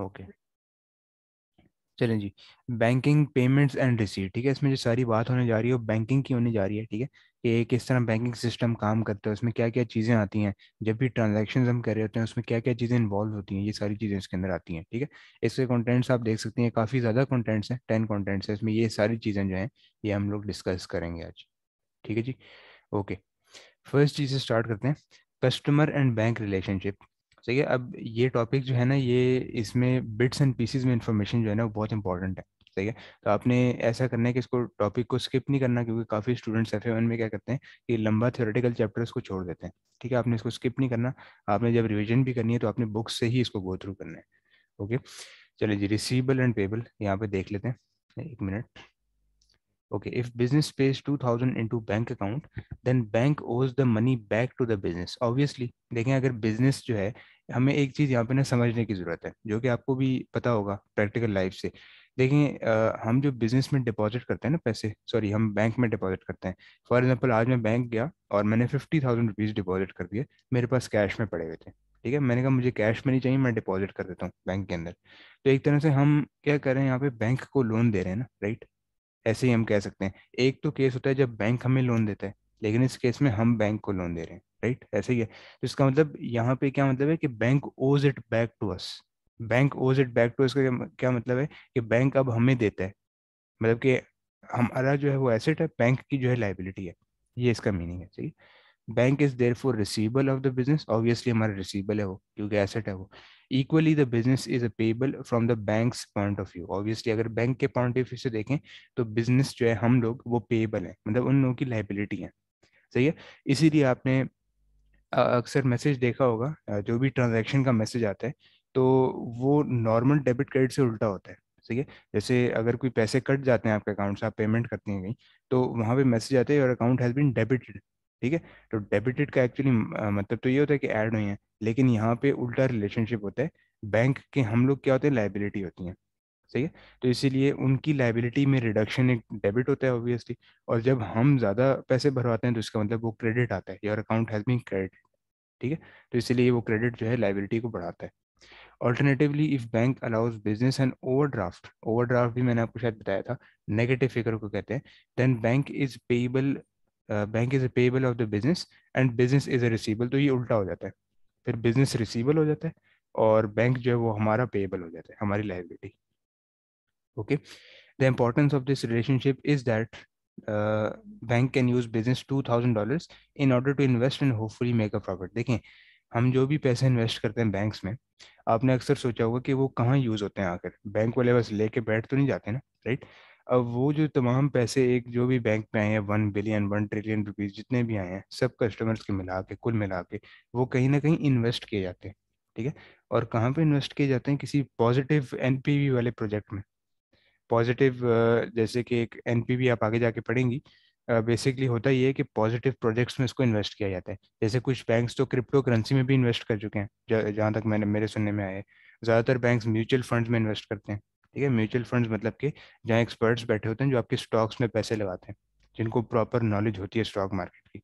Okay चलें जी banking payments and receipt ठीक है इसमें जो सारी बात होने जा रही है वो बैंकिंग की होने जा रही है ठीक है कि किस तरह बैंकिंग सिस्टम काम करता है उसमें क्या क्या चीज़ें आती हैं जब भी ट्रांजेक्शन हम कर रहे होते हैं उसमें क्या क्या चीज़ें इन्वॉल्व होती हैं ये सारी चीज़ें इसके अंदर आती हैं ठीक है इसके कॉन्टेंट्स आप देख सकते हैं काफ़ी ज़्यादा कॉन्टेंट्स हैं टेन कॉन्टेंट्स हैं इसमें ये सारी चीज़ें जो हैं ये हम लोग डिस्कस करेंगे आज ठीक है जी ओके फर्स्ट चीज़ से स्टार्ट करते हैं कस्टमर एंड बैंक रिलेशनशिप सही है अब ये टॉपिक जो है ना ये इसमें बिट्स एंड पीसीज में इंफॉर्मेशन जो है ना वो बहुत इंपॉर्टेंट है सही है तो आपने ऐसा करना है कि इसको टॉपिक को स्किप नहीं करना क्योंकि काफ़ी स्टूडेंट्स एफ में क्या करते हैं कि लंबा थियोरटिकल चैप्टर्स को छोड़ देते हैं ठीक है आपने इसको स्किप नहीं करना आपने जब रिविजन भी करनी है तो आपने बुक्स से ही इसको गो थ्रू करना है ओके चलिए जी रिसीबल एंड पेबल यहाँ पे देख लेते हैं एक minute okay if business pays 2000 into bank account then bank owes the money back to the business obviously देखें अगर business जो है हमें एक चीज़ यहाँ पे ना समझने की ज़रूरत है जो कि आपको भी पता होगा प्रैक्टिकल लाइफ से देखें आ, हम जो बिजनेस में डिपॉजिट करते हैं ना पैसे सॉरी हम बैंक में डिपॉजिट करते हैं फॉर एग्जांपल आज मैं बैंक गया और मैंने फिफ्टी थाउजेंड रुपीज़ डिपॉजिट कर दिए मेरे पास कैश में पड़े हुए थे ठीक है मैंने कहा मुझे कैश में नहीं चाहिए मैं डिपॉजिट कर देता हूँ बैंक के अंदर तो एक तरह से हम क्या कर रहे हैं यहाँ पे बैंक को लोन दे रहे हैं ना राइट ऐसे ही हम कह सकते हैं एक तो केस होता है जब बैंक हमें लोन देता है लेकिन इस केस में हम बैंक को लोन दे रहे हैं राइट ऐसे ही है तो इसका मतलब यहाँ पे क्या मतलब है कि bank owes it back to us bank owes it back to us का क्या मतलब है कि बैंक अब हमें देता है मतलब कि हमारा जो है वो एसेट है बैंक की जो है लाइबिलिटी है ये इसका मीनिंग है सही bank is there for receivable of the business obviously हमारा रिसीवेबल है वो क्योंकि एसेट है वो equally the business is payable from the bank point of view obviously अगर बैंक के पॉइंट ऑफ व्यू से देखें तो बिजनेस जो है हम लोग वो पेबल है मतलब उन लोगों की लाइबिलिटी है सही है इसीलिए आपने अक्सर मैसेज देखा होगा जो भी ट्रांजेक्शन का मैसेज आता है तो वो नॉर्मल डेबिट क्रेडिट से उल्टा होता है ठीक है जैसे अगर कोई पैसे कट जाते हैं आपके अकाउंट से आप पेमेंट करती हैं कहीं तो वहाँ पे मैसेज आते हैं your account has been debited ठीक है तो डेबिटेड का एक्चुअली मतलब तो ये होता है कि ऐड नहीं है लेकिन यहाँ पे उल्टा रिलेशनशिप होता है बैंक के हम लोग क्या होते हैं लाइबिलिटी होती है सही है तो इसीलिए उनकी लाइबिलिटी में रिडक्शन एक डेबिट होता है ऑब्वियसली और जब हम ज़्यादा पैसे भरवाते हैं तो इसका मतलब वो क्रेडिट आता है your account has been credit ठीक है तो इसीलिए वो क्रेडिट जो है लाइबिलिटी को बढ़ाता है alternatively if bank allows business and overdraft overdraft भी मैंने आपको शायद बताया था नेगेटिव फिगर को कहते हैं then bank is payable bank is a payable of the business and business is a receivable तो ये उल्टा हो जाता है फिर बिजनेस रिसीबल हो जाता है और बैंक जो है वो हमारा पेबल हो जाता है हमारी liability okay the importance of this relationship is that bank can use business two thousand dollar in order to invest and hopefully make a profit देखें हम जो भी पैसे इन्वेस्ट करते हैं बैंक्स में आपने अक्सर सोचा होगा कि वो कहाँ यूज होते हैं आकर बैंक वाले बस लेके बैठ तो नहीं जाते ना राइट right? अब वो जो तमाम पैसे एक जो भी बैंक में आए हैं one billion one trillion rupees जितने भी आए हैं सब कस्टमर्स के मिला के कुल मिला के वो कहीं ना कहीं इन्वेस्ट किए जाते हैं ठीक है और कहाँ पे इन्वेस्ट किए जाते हैं किसी पॉजिटिव एनपीवी वाले प्रोजेक्ट में पॉजिटिव जैसे कि एक एनपीवी आप आगे जाके पढ़ेंगी बेसिकली होता ये है कि पॉजिटिव प्रोजेक्ट्स में इसको इन्वेस्ट किया जाता है जैसे कुछ बैंक्स तो क्रिप्टो करेंसी में भी इन्वेस्ट कर चुके हैं जहाँ तक मैंने मेरे सुनने में आए ज़्यादातर बैंक्स म्यूचुअल फंड्स में इन्वेस्ट करते हैं ठीक है म्यूचुअल फंड्स मतलब कि जहाँ एक्सपर्ट्स बैठे होते हैं जो आपके स्टॉक्स में पैसे लगाते हैं जिनको प्रॉपर नॉलेज होती है स्टॉक मार्केट की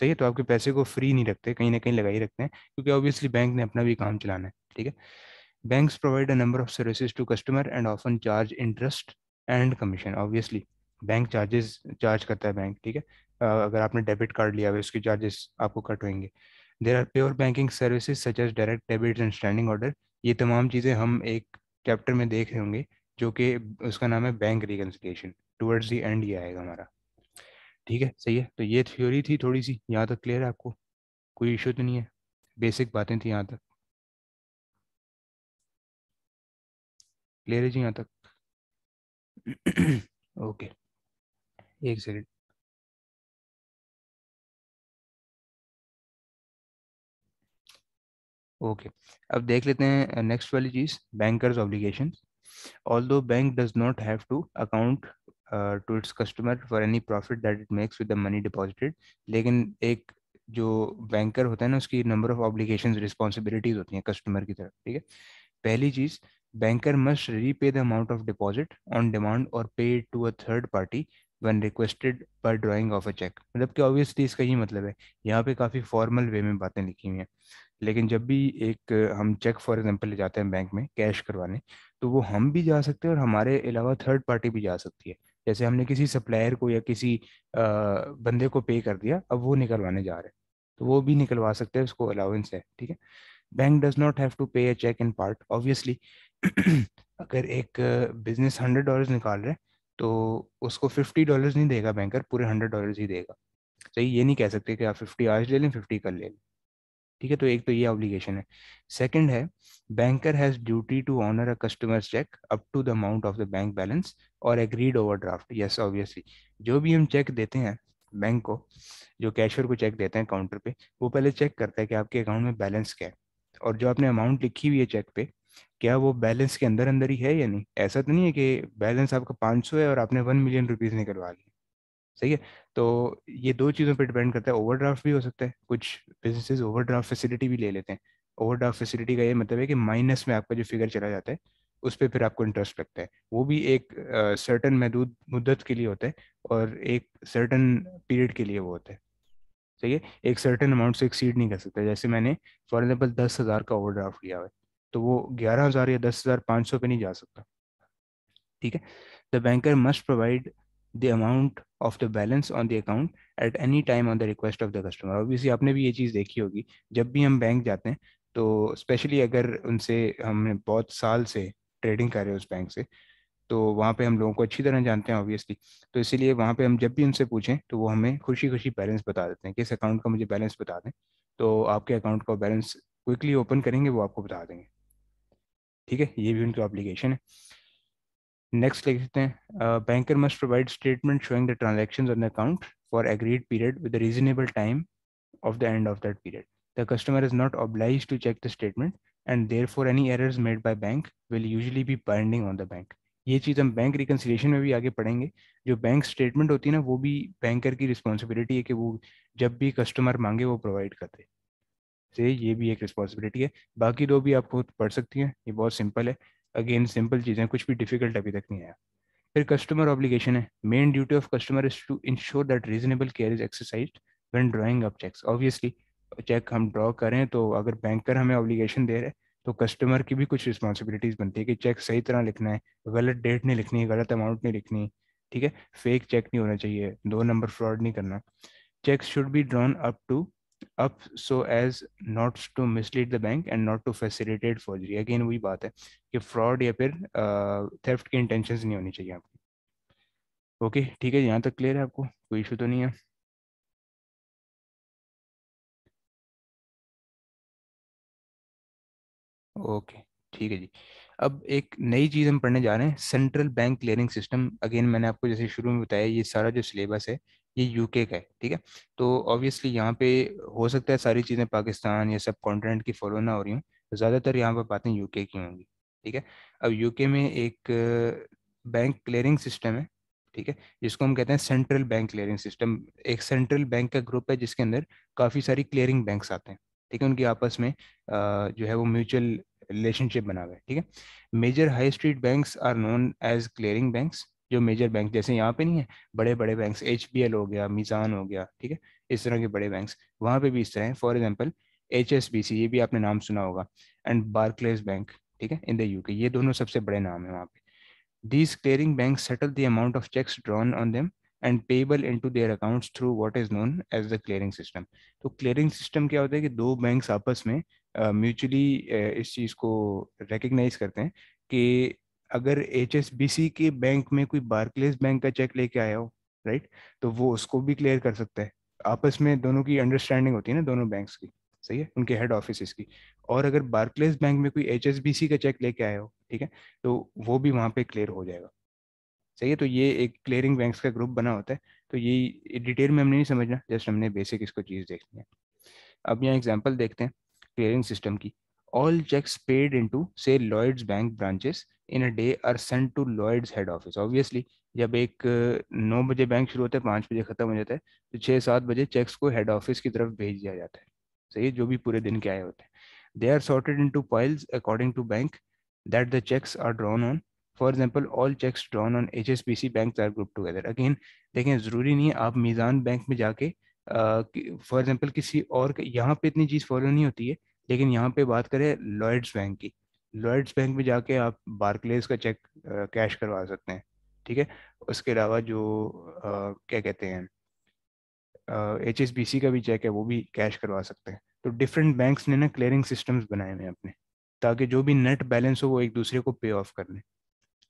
सही है तो आपके पैसे को फ्री नहीं रखते कहीं ना कहीं लगा ही रखते हैं क्योंकि ऑब्वियसली बैंक ने अपना भी काम चलाना है ठीक है banks provide a number of services to customer and often charge interest and commission obviously bank charges charge करता है बैंक ठीक है अगर आपने डेबिट कार्ड लिया हुआ उसके चार्जेस आपको कट होंगे there are pure banking services such as direct debit and standing order ये तमाम चीज़ें हम एक चैप्टर में देख रहे होंगे जो कि उसका नाम है bank reconciliation towards the end ये आएगा हमारा ठीक है सही है तो ये थ्योरी थी थोड़ी सी यहाँ तक क्लियर है आपको कोई इशू तो नहीं है बेसिक बातें थी यहाँ तक क्लियर है जी यहाँ तक ओके एक सेकेंड ओके अब देख लेते हैं नेक्स्ट uh, वाली चीज़ bankers obligation although bank does not have to account to its customer for any profit that it makes with the money deposited लेकिन एक जो बैंकर होता है ना उसकी नंबर ऑफ ऑब्लिगेशन रिस्पॉन्सिबिलिटीज होती हैं कस्टमर की तरफ ठीक है पहली चीज़ banker must repay the amount of deposit on demand और pay to a third party when requested पर ड्राइंग ऑफ अ चेक मतलब कि ऑब्वियसली इसका ये मतलब है यहाँ पे काफ़ी फॉर्मल वे में बातें लिखी हुई हैं लेकिन जब भी एक हम चेक फॉर एग्जाम्पल ले जाते हैं बैंक में कैश करवाने तो वो हम भी जा सकते हैं और हमारे अलावा थर्ड पार्टी भी जा सकती है जैसे हमने किसी सप्लायर को या किसी बंदे को पे कर दिया अब वो निकलवाने जा रहे हैं तो वो भी निकलवा सकते हैं उसको अलाउंस है ठीक है bank does not have to pay a cheque in part obviously अगर एक बिजनेस हंड्रेड डॉलर निकाल रहे हैं तो उसको फिफ्टी डॉलर नहीं देगा बैंकर पूरे हंड्रेड डॉलर ही देगा सही ये नहीं कह सकते कि आप फिफ्टी आज ले लें फिफ्टी कल ले लें ठीक है तो एक तो ये ऑब्लिगेशन है सेकंड है banker has duty to honour a customer cheque up to the amount of the bank balance और एग्रीड ओवरड्राफ्ट यस ऑब्वियसली जो भी हम चेक देते हैं बैंक को जो कैशियर को चेक देते हैं काउंटर पे वो पहले चेक करता है कि आपके अकाउंट में बैलेंस क्या है और जो आपने अमाउंट लिखी हुई है चेक पे क्या वो बैलेंस के अंदर अंदर ही है या नहीं ऐसा तो नहीं है कि बैलेंस आपका सौ है और आपने वन मिलियन रुपीज निकलवा ली सही है तो ये दो चीज़ों पर डिपेंड करता है ओवरड्राफ्ट भी हो सकता है कुछ बिजनेसेस ओवरड्राफ्ट फैसिलिटी भी ले लेते हैं ओवरड्राफ्ट फैसिलिटी का ये मतलब है कि माइनस में आपका जो फिगर चला जाता है उस पर फिर आपको इंटरेस्ट लगता है वो भी एक सर्टन महदूद मुद्दत के लिए होता है और एक सर्टन पीरियड के लिए वो होता है सही है एक सर्टन अमाउंट से एक्सीड नहीं कर सकता जैसे मैंने फॉर एग्जाम्पल दस हज़ार का ओवरड्राफ्ट लिया हुआ है तो वो ग्यारह हज़ार या दस हज़ार पाँच सौ पे नहीं जा सकता ठीक है the banker must provide the amount of the balance on the account at any time on the request of the customer obviously आपने भी ये चीज़ देखी होगी जब भी हम बैंक जाते हैं तो स्पेशली अगर उनसे हमने बहुत साल से ट्रेडिंग कर रहे उस बैंक से तो वहाँ पे हम लोगों को अच्छी तरह जानते हैं ऑब्वियसली तो इसीलिए वहाँ पे हम जब भी उनसे पूछें तो वो हमें खुशी खुशी बैलेंस बता देते हैं किस अकाउंट का मुझे बैलेंस बता दें तो आपके अकाउंट का बैलेंस क्विकली ओपन करेंगे वो आपको बता देंगे ठीक है ये भी उनकी ऑब्लिगेशन है नेक्स्ट लिख देते हैं banker must provide statement showing the transaction on account for agreed period with reasonable time of the end of that period customer is not obliged to check the statement and therefore any errors made by bank will usually be binding on the bank ये चीज़ हम bank reconciliation में भी आगे पढ़ेंगे जो bank statement होती है ना वो भी बैंकर की रिस्पॉन्सिबिलिटी है कि वो जब भी कस्टमर मांगे वो प्रोवाइड करते से ये भी एक रिस्पॉन्सिबिलिटी है बाकी दो भी आप खुद पढ़ सकती हैं ये बहुत सिंपल है अगेन सिंपल चीज़ें कुछ भी डिफिकल्ट अभी तक नहीं आया फिर कस्टमर ऑब्लिगेशन है main duty of customer is to ensure that reasonable care is exercise when drawing up cheques obviously cheque हम ड्रॉ करें तो अगर बैंकर हमें ऑब्लिगेशन दे रहे हैं तो कस्टमर की भी कुछ रिस्पॉन्सिबिलिटीज बनती है कि चेक सही तरह लिखना है गलत डेट नहीं लिखनी है गलत अमाउंट नहीं लिखनी ठीक है फेक चेक नहीं होना चाहिए दो नंबर फ्रॉड नहीं करना cheque should be drawn up to up so as not to mislead the bank and not to facilitate forgery again वही बात है कि फ्रॉड या फिर थेफ्ट की इंटेंशन नहीं होनी चाहिए आपकी ओके ठीक है यहाँ तक क्लियर है आपको कोई इशू तो नहीं है ओके ठीक है जी अब एक नई चीज़ हम पढ़ने जा रहे हैं central bank clearing system again मैंने आपको जैसे शुरू में बताया ये सारा जो सिलेबस है ये यूके का है ठीक है तो ऑब्वियसली यहाँ पे हो सकता है सारी चीज़ें पाकिस्तान या सब कॉन्टिनेंट की फॉलो ना हो रही हूँ तो ज़्यादातर यहाँ पर बातें यूके की होंगी ठीक है अब यूके में एक बैंक क्लियरिंग सिस्टम है ठीक है जिसको हम कहते हैं सेंट्रल बैंक क्लियरिंग सिस्टम एक सेंट्रल बैंक का ग्रुप है जिसके अंदर काफ़ी सारी क्लियरिंग बैंक्स आते हैं ठीक है उनकी आपस में जो है वो म्यूचुअल रिलेशनशिप बना हुआ है ठीक है major high street banks are known as clearing banks जो मेजर बैंक जैसे यहाँ पे नहीं है बड़े बड़े बैंक एच हो गया मिजान हो गया ठीक है इस तरह के बड़े बैंक वहां पे भी इस तरह है फॉर एग्जाम्पल एच ये भी आपने नाम सुना होगा एंड बार्कलेस बैंक ठीक है इन द यूके ये दोनों सबसे बड़े नाम है वहाँ पे these clearing bank settle the of cheques drawn on them and payable into their account through what is known as the clearing system तो क्लियरिंग सिस्टम क्या होता है कि दो बैंक आपस में म्यूचुअली uh, uh, इस चीज को रिकगनाइज करते हैं कि अगर एच के बैंक में कोई बार्कलेस बैंक का चेक लेके आया हो राइट तो वो उसको भी क्लियर कर सकता है आपस में दोनों की अंडरस्टैंडिंग होती है ना दोनों बैंक की सही है उनके हेड ऑफिस की और अगर बार्कलेस बैंक में कोई एच का चेक लेके आया हो ठीक है तो वो भी वहां पे क्लियर हो जाएगा सही है तो ये एक क्लियरिंग बैंक का ग्रुप बना होता है तो ये डिटेल में हमने नहीं समझना जस्ट हमने बेसिक इसको चीज़ देखनी है अब यहाँ एग्जाम्पल देखते हैं क्लियरिंग सिस्टम की all cheques paid into से Lloyds bank branches in a day are send to Lloyds head office obviously जब एक नौ बजे बैंक शुरू होता है पाँच बजे खत्म हो जाता है तो छः सात बजे चेक्स को हेड ऑफिस की तरफ भेज दिया जाता है सही है जो भी पूरे दिन के आए होते हैं they are sorted into piles according to bank that the cheques are drawn on for example all cheques drawn on H S B C bank are group together again देखें ज़रूरी नहीं है आप मीज़ान बैंक में जाके for uh, example किसी और यहाँ पे इतनी चीज़ फॉलो नहीं होती है लेकिन यहाँ पे बात करें लॉयड्स बैंक की लॉयड्स बैंक में जाके आप बारकलेस का चेक कैश करवा सकते हैं ठीक है उसके अलावा जो आ, क्या कहते हैं एच एस बी सी का भी चेक है वो भी कैश करवा सकते हैं तो डिफरेंट बैंक्स ने ना क्लियरिंग सिस्टम्स बनाए हुए हैं अपने ताकि जो भी नेट बैलेंस हो वो एक दूसरे को पे ऑफ कर लें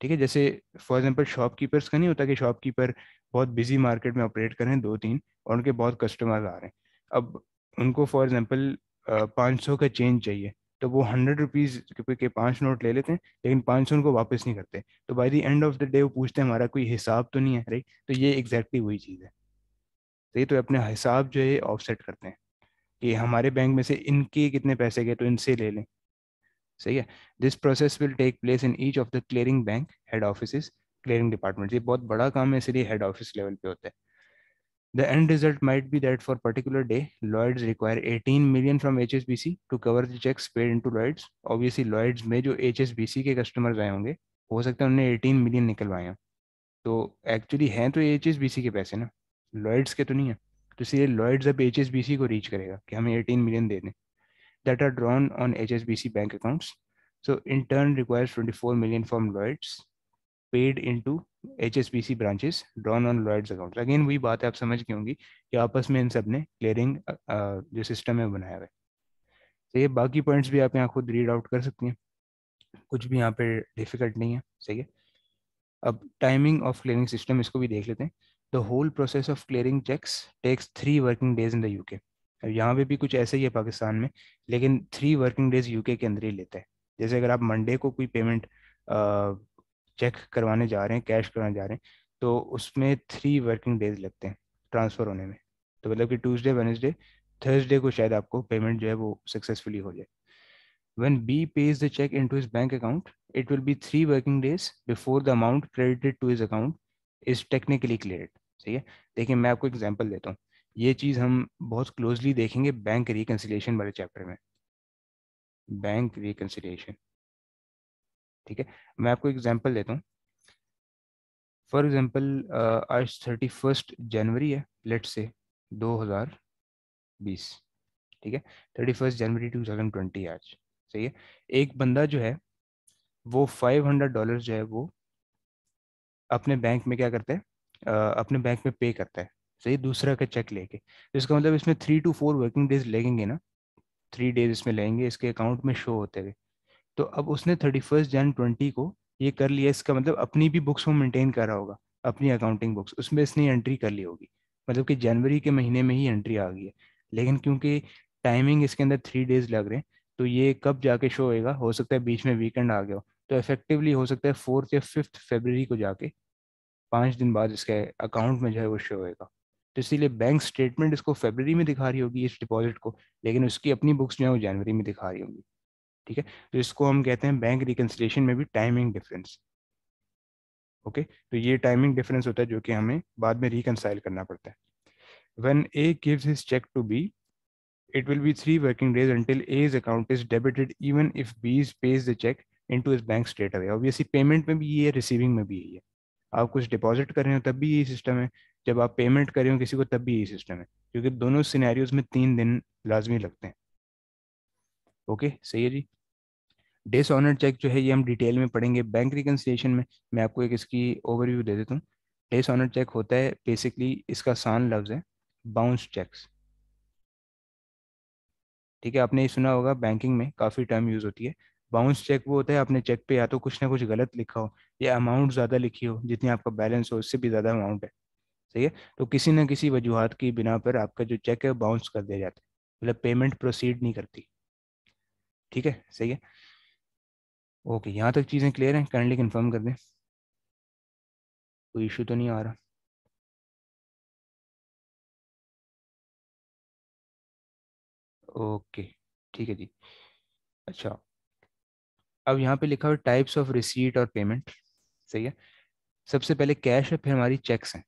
ठीक है जैसे फॉर एग्जांपल शॉपकीपर्स का नहीं होता कि शॉपकीपर बहुत बिजी मार्केट में ऑपरेट कर रहे हैं दो तीन और उनके बहुत कस्टमर आ रहे हैं अब उनको फॉर एग्जांपल पाँच सौ का चेंज चाहिए तो वो हंड्रेड रुपीज़ के पांच नोट ले लेते हैं लेकिन पांच सौ उनको वापस नहीं करते तो by the end of the day वो पूछते हैं हमारा कोई हिसाब तो नहीं है राइट तो ये एग्जैक्टली वही चीज़ है सही तो, तो अपने हिसाब जो है ऑफसेट करते हैं कि हमारे बैंक में से इनके कितने पैसे गए तो इनसे ले लें सही है this process will take place in each of the clearing bank head office clearing department ये बहुत बड़ा काम है इसलिए हेड ऑफिस लेवल पे होता है The end result might be that for particular day, Lloyds require 18 million from HSBC to cover the checks paid into Lloyds. Obviously, Lloyds में जो HSBC के कस्टमर्स आए होंगे हो सकता है उन्हें 18 मिलियन निकलवाए तो हैं तो एक्चुअली हैं तो एच के पैसे ना लॉयड्स के तो नहीं है तो इसलिए लॉयड्स अब एच को रीच करेगा कि हमें एटीन मिलियन दे दें that are drawn on H bank accounts so in turn requires twenty four million from Lloyds paid into H S into C branches drawn on Lloyd account again वही बात है आप समझ गए होंगी कि आपस में इन सब ने क्लियरिंग जो सिस्टम है बनाया हुआ है सही तो है बाकी पॉइंट्स भी आप यहाँ खुद रीड आउट कर सकती हैं कुछ भी यहाँ पे डिफिकल्ट नहीं है सही है अब टाइमिंग ऑफ क्लियरिंग सिस्टम इसको भी देख लेते हैं the whole process of clearing cheques takes three working days in the UK अब यहाँ पे भी कुछ ऐसा ही है पाकिस्तान में लेकिन थ्री वर्किंग डेज यूके के अंदर ही लेते हैं जैसे अगर आप मंडे को कोई पेमेंट चेक करवाने जा रहे हैं कैश करवाने जा रहे हैं तो उसमें थ्री वर्किंग डेज लगते हैं ट्रांसफ़र होने में तो मतलब कि ट्यूसडे वेनसडे थर्सडे को शायद आपको पेमेंट जो है वो सक्सेसफुली हो जाए when b the cheque into his bank account it will be three working days before the amount credited to his account is technically clear सही है देखिए मैं आपको एग्जाम्पल देता हूँ ये चीज़ हम बहुत क्लोजली देखेंगे बैंक रिकन्सिलेशन वाले चैप्टर में बैंक रिकन्सिलेशन ठीक है मैं आपको एग्जाम्पल देता हूँ फॉर एग्जाम्पल uh, आज थर्टी फर्स्ट जनवरी है लेट से 2020 ठीक है थर्टी फर्स्ट जनवरी 2020 आज सही है एक बंदा जो है वो 500 डॉलर जो है वो अपने बैंक में क्या करता है uh, अपने बैंक में पे करता है सही दूसरा का चेक लेके तो इसका मतलब इसमें three two four working days लगेंगे ना थ्री डेज इसमें लगेंगे इसके अकाउंट में शो होते हुए तो अब उसने थर्टी फर्स्ट जन ट्वेंटी को ये कर लिया इसका मतलब अपनी भी बुक्स वो मेंटेन कर रहा होगा अपनी अकाउंटिंग बुक्स उसमें इसने एंट्री कर ली होगी मतलब कि जनवरी के महीने में ही एंट्री आ गई है लेकिन क्योंकि टाइमिंग इसके अंदर थ्री डेज लग रहे हैं तो ये कब जाके शो होएगा हो सकता है बीच में वीकेंड आ गया हो तो इफेक्टिवली हो सकता है फोर्थ या फिफ्थ फेबररी को जाके पाँच दिन बाद इसके अकाउंट में जो है वो शो होएगा तो इसीलिए बैंक स्टेटमेंट इसको फेबररी में दिखा रही होगी इस डिपॉजिट को लेकिन उसकी अपनी बुक्स जो है वो जनवरी में दिखा रही होगी ठीक है तो इसको हम कहते हैं बैंक रिकन्सिलेशन में भी टाइमिंग डिफरेंस ओके तो ये टाइमिंग डिफरेंस होता है जो कि हमें बाद में रिकनसाइल करना पड़ता है A A his cheque to B it will be three working days days as account is debited even if if pays the cheque into is bank straightaway obviously payment में भी ये है receiving में भी यही है आप कुछ डिपॉजिट कर रहे हो तब भी यही सिस्टम है जब आप पेमेंट कर रहे हो किसी को तब भी यही सिस्टम है क्योंकि दोनों सिनेरियोज में तीन दिन लाजमी लगते हैं ओके सही है जी डिसऑनर चेक जो है ये हम डिटेल में पढ़ेंगे बैंक रिकन्सिलेशन में मैं आपको एक इसकी ओवरव्यू दे देता हूँ डिसऑनर चेक होता है बेसिकली इसका आसान लफ्ज़ है बाउंस चेक्स ठीक है आपने सुना होगा बैंकिंग में काफ़ी टर्म यूज़ होती है बाउंस चेक वो होता है आपने चेक पे या तो कुछ ना कुछ गलत लिखा हो या अमाउंट ज़्यादा लिखी हो जितनी आपका बैलेंस हो उससे भी ज़्यादा अमाउंट है सही है तो किसी ना किसी वजूहत की बिना पर आपका जो चेक है बाउंस कर दिया जाता है मतलब पेमेंट प्रोसीड नहीं करती ठीक है सही है ओके यहाँ तक चीज़ें क्लियर हैं करंटली कंफर्म कर दें कोई इशू तो नहीं आ रहा ओके ठीक है जी अच्छा अब यहाँ पे लिखा हुआ टाइप्स ऑफ रिसीट और पेमेंट सही है सबसे पहले कैश है फिर हमारी चेक्स हैं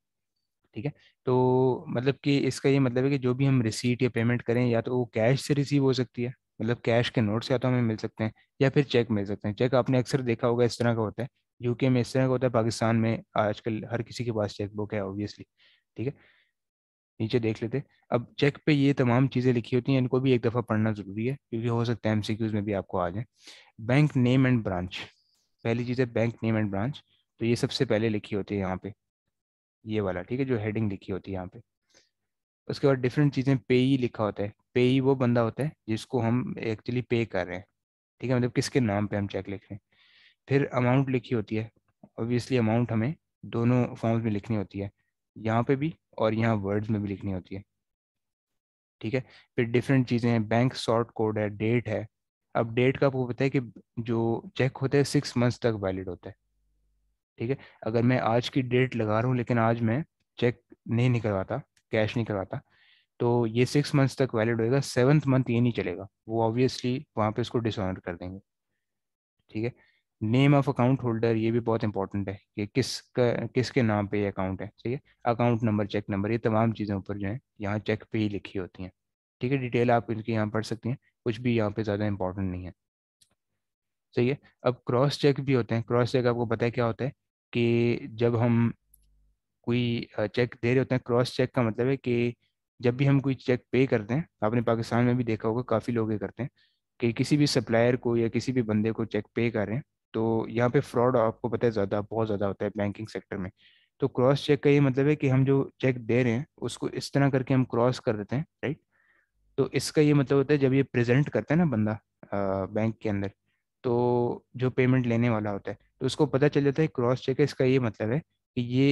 ठीक है तो मतलब कि इसका ये मतलब है कि जो भी हम रिसीट या पेमेंट करें या तो वो कैश से रिसीव हो सकती है मतलब कैश के नोट्स या तो हमें मिल सकते हैं या फिर चेक मिल सकते हैं चेक आपने अक्सर देखा होगा इस तरह का होता है यूके में इस तरह का होता है पाकिस्तान में आजकल हर किसी के पास चेक बुक है ऑब्वियसली ठीक है नीचे देख लेते अब चेक पे ये तमाम चीज़ें लिखी होती हैं इनको भी एक दफ़ा पढ़ना ज़रूरी है क्योंकि हो सकता है एम में भी आपको आ जाए बैंक नेम एंड ब्रांच पहली चीज़ है बैंक नेम एंड ब्रांच तो ये सबसे पहले लिखी होती है यहाँ पे ये वाला ठीक है जो हेडिंग लिखी होती है यहाँ पे उसके बाद डिफरेंट चीज़ें पे ही लिखा होता है पे ही वो बंदा होता है जिसको हम एक्चुअली पे कर रहे हैं ठीक है मतलब किसके नाम पे हम चेक लिख रहे हैं फिर अमाउंट लिखी होती है ऑब्वियसली अमाउंट हमें दोनों फॉर्म्स में लिखनी होती है यहाँ पे भी और यहाँ वर्ड्स में भी लिखनी होती है ठीक है फिर डिफरेंट चीज़ें हैं बैंक शॉर्ट कोड है डेट है अब डेट का आपको पता है कि जो चेक होता है सिक्स मंथ्स तक वैलिड होता है ठीक है अगर मैं आज की डेट लगा रहा हूँ लेकिन आज मैं चेक नहीं निकलवाता कैश नहीं करवाता तो ये सिक्स मंथ्स तक वैलिड होएगा सेवन्थ मंथ ये नहीं चलेगा वो ऑब्वियसली वहाँ पे इसको डिसऑनर कर देंगे ठीक है नेम ऑफ अकाउंट होल्डर ये भी बहुत इंपॉर्टेंट है कि किस का, किसके नाम पे ये अकाउंट है ठीक है अकाउंट नंबर चेक नंबर ये तमाम चीजों पर जो है यहाँ चेक पे ही लिखी होती हैं ठीक है डिटेल आप इनकी यहाँ पढ़ सकती हैं कुछ भी यहाँ पे ज़्यादा इंपॉर्टेंट नहीं है सही है अब क्रॉस चेक भी होते हैं क्रॉस चेक आपको पता है क्या होता है कि जब हम कोई चेक दे रहे होते हैं क्रॉस चेक का मतलब है कि जब भी हम कोई चेक पे करते हैं आपने पाकिस्तान में भी देखा होगा काफ़ी लोग ये करते हैं कि किसी भी सप्लायर को या किसी भी बंदे को चेक पे कर रहे हैं तो यहाँ पे फ्रॉड आपको पता है ज़्यादा बहुत ज़्यादा होता है बैंकिंग सेक्टर में तो क्रॉस चेक का ये मतलब है कि हम जो चेक दे रहे हैं उसको इस तरह करके हम क्रॉस कर देते हैं राइट तो इसका ये मतलब होता है जब ये प्रेजेंट करता है ना बंदा बैंक के अंदर तो जो पेमेंट लेने वाला होता है तो उसको पता चल जाता है क्रॉस चेक इसका ये मतलब है कि ये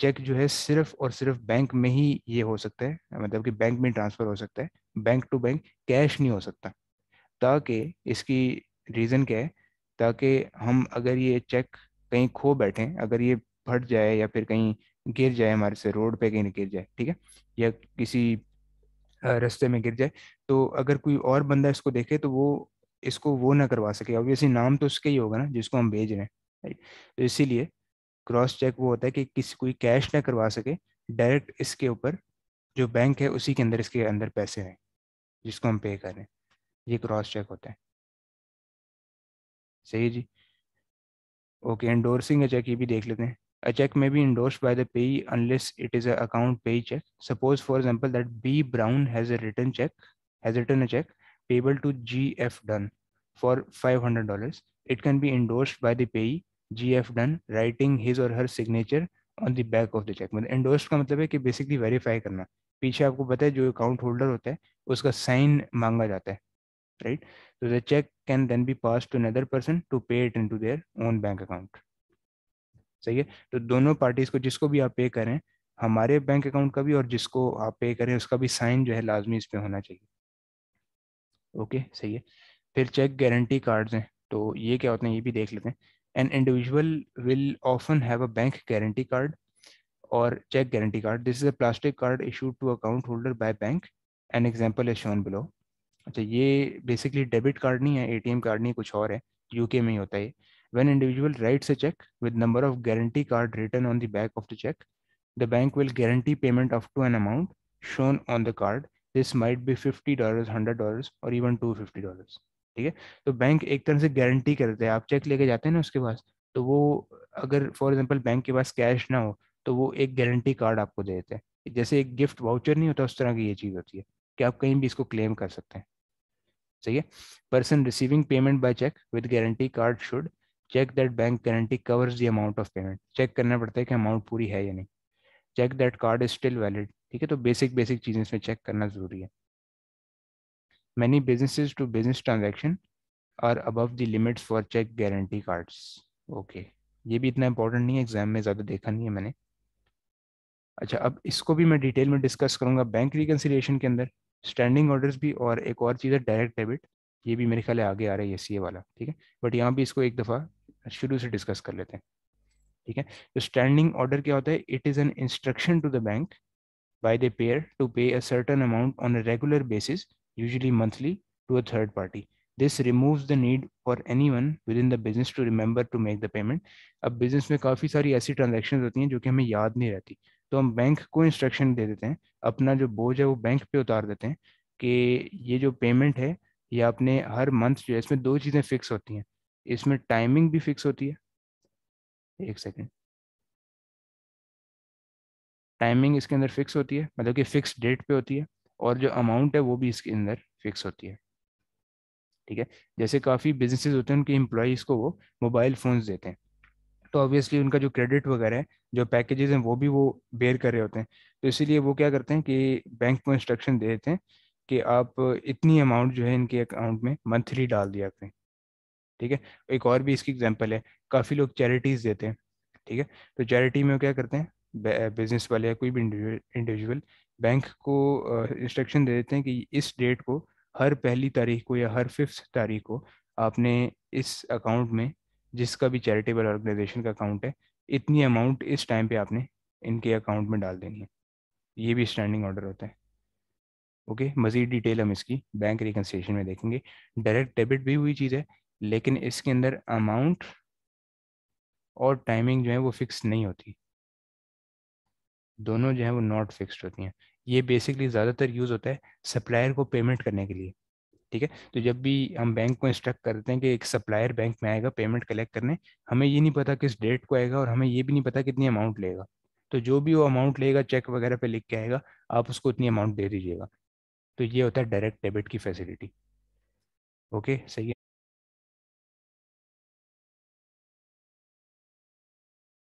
चेक जो है सिर्फ और सिर्फ बैंक में ही ये हो सकता है मतलब कि बैंक में ट्रांसफर हो सकता है बैंक टू बैंक कैश नहीं हो सकता ताकि इसकी रीज़न क्या है ताकि हम अगर ये चेक कहीं खो बैठे अगर ये फट जाए या फिर कहीं गिर जाए हमारे से रोड पे कहीं गिर जाए ठीक है या किसी रास्ते में गिर जाए तो अगर कोई और बंदा इसको देखे तो वो इसको वो ना करवा सके ऑब्वियसली नाम तो उसके ही होगा ना जिसको हम भेज रहे हैं राइट तो इसीलिए क्रॉस चेक वो होता है कि किसी कोई कैश ना करवा सके डायरेक्ट इसके ऊपर जो बैंक है उसी के अंदर इसके अंदर पैसे हैं जिसको हम पे कर रहे हैं ये क्रॉस चेक होता है सही जी ओके इंडोर्सिंग चेक ये भी देख लेते हैं a cheque may be endorse by the payee unless it is account payee cheque suppose for example that B Brown has return cheque has return a cheque payable to G F Dunn for five hundred dollar it can be endorse by the payee G F Dunn writing his or her signature on the back of the cheque मतलब endorsed का मतलब है कि basically verify करना पीछे आपको पता है जो अकाउंट होल्डर होता है उसका साइन मांगा जाता है राइट तो the cheque can then be pass to another person to pay it to their own bank account सही है तो दोनों पार्टीज को जिसको भी आप पे करें हमारे बैंक अकाउंट का भी और जिसको आप पे करें उसका भी साइन जो है लाजमी इस पे होना चाहिए ओके सही है फिर चेक गारंटी कार्ड्स हैं तो ये क्या होते हैं ये भी देख लेते हैं an individual will often have a bank guarantee card or check guarantee card. This is a plastic card issued to account holder by bank. An example is shown below. अच्छा ये basically debit card नहीं है ATM card, नहीं कुछ और है UK में ही होता है when individual writes a check with number of guarantee card written on the back of the check the bank will guarantee payment up to an amount shown on the card this might be $50 $100 or even $250 ठीक है तो bank एक तरह से guarantee करते हैं आप check लेके जाते हैं ना उसके पास तो वो अगर फॉर एग्जाम्पल बैंक के पास कैश ना हो तो वो एक गारंटी कार्ड आपको दे देते हैं जैसे एक गिफ्ट वाउचर नहीं होता उस तरह की ये चीज़ होती है कि आप कहीं भी इसको क्लेम कर सकते हैं सही है person receiving payment by cheque with guarantee card should check that bank guarantee covers the amount of payment check करना पड़ता है कि अमाउंट पूरी है या नहीं check that card is still valid ठीक है तो बेसिक बेसिक चीज़ें इसमें चेक करना जरूरी है Many businesses to business transaction are above the limits for check guarantee cards. Okay. ये भी इतना इंपॉर्टेंट नहीं है एग्जाम में ज़्यादा देखा नहीं है मैंने अच्छा अब इसको भी मैं डिटेल में डिस्कस करूंगा बैंक रिकनसिलेशन के अंदर स्टैंडिंग ऑर्डर्स भी और एक और चीज़ है डायरेक्ट डेबिट ये भी मेरे ख्याल आगे आ रहा है ये वाला ठीक है बट यहाँ भी इसको एक दफ़ा शुरू से डिस्कस कर लेते हैं ठीक है तो स्टैंडिंग ऑर्डर क्या होता है it is an instruction to the bank by the payer to pay a certain amount on a regular basis usually monthly, to a third party. This removes the need for anyone within the business to remember to make the payment. अब business में काफ़ी सारी ऐसी transactions होती हैं जो कि हमें याद नहीं रहती तो हम बैंक को इंस्ट्रक्शन दे देते हैं अपना जो बोझ है वो बैंक पे उतार देते हैं कि ये जो पेमेंट है ये आपने हर मंथ जो है इसमें दो चीज़ें फिक्स होती हैं इसमें टाइमिंग भी फिक्स होती है एक सेकेंड टाइमिंग इसके अंदर फिक्स होती है मतलब कि फिक्स डेट पे होती है और जो अमाउंट है वो भी इसके अंदर फिक्स होती है ठीक है जैसे काफ़ी बिजनेसेस होते हैं उनके एम्प्लॉयज़ को वो मोबाइल फ़ोन्स देते हैं तो ऑब्वियसली उनका जो क्रेडिट वगैरह है जो पैकेजेस हैं वो भी वो बेयर कर रहे होते हैं तो इसीलिए वो क्या करते हैं कि बैंक को इंस्ट्रक्शन दे देते हैं कि आप इतनी अमाउंट जो है इनके अकाउंट में मंथली डाल दिया करें ठीक है एक और भी इसकी एग्जांपल है काफ़ी लोग चैरिटीज़ देते हैं ठीक है तो चैरिटी में वो क्या करते हैं बिजनेस वाले या कोई भी इंडिविजुअल बैंक को इंस्ट्रक्शन दे देते हैं कि इस डेट को हर पहली तारीख को या हर फिफ्थ तारीख को आपने इस अकाउंट में जिसका भी चैरिटेबल ऑर्गेनाइजेशन का अकाउंट है इतनी अमाउंट इस टाइम पे आपने इनके अकाउंट में डाल देनी है ये भी स्टैंडिंग ऑर्डर होता है ओके मज़ीद डिटेल हम इसकी बैंक रिकनसेशन में देखेंगे डायरेक्ट डेबिट भी हुई चीज़ है लेकिन इसके अंदर अमाउंट और टाइमिंग जो है वो फिक्स नहीं होती दोनों जो है वो नॉट फिक्स्ड होती हैं ये बेसिकली ज़्यादातर यूज़ होता है सप्लायर को पेमेंट करने के लिए ठीक है तो जब भी हम बैंक को इंस्ट्रक्ट करते हैं कि एक सप्लायर बैंक में आएगा पेमेंट कलेक्ट करने हमें ये नहीं पता किस डेट को आएगा और हमें ये भी नहीं पता कितनी अमाउंट लेगा तो जो भी वो अमाउंट लेगा चेक वगैरह पे लिख के आएगा आप उसको उतनी अमाउंट दे दीजिएगा तो ये होता है डायरेक्ट डेबिट की फैसिलिटी ओके सही है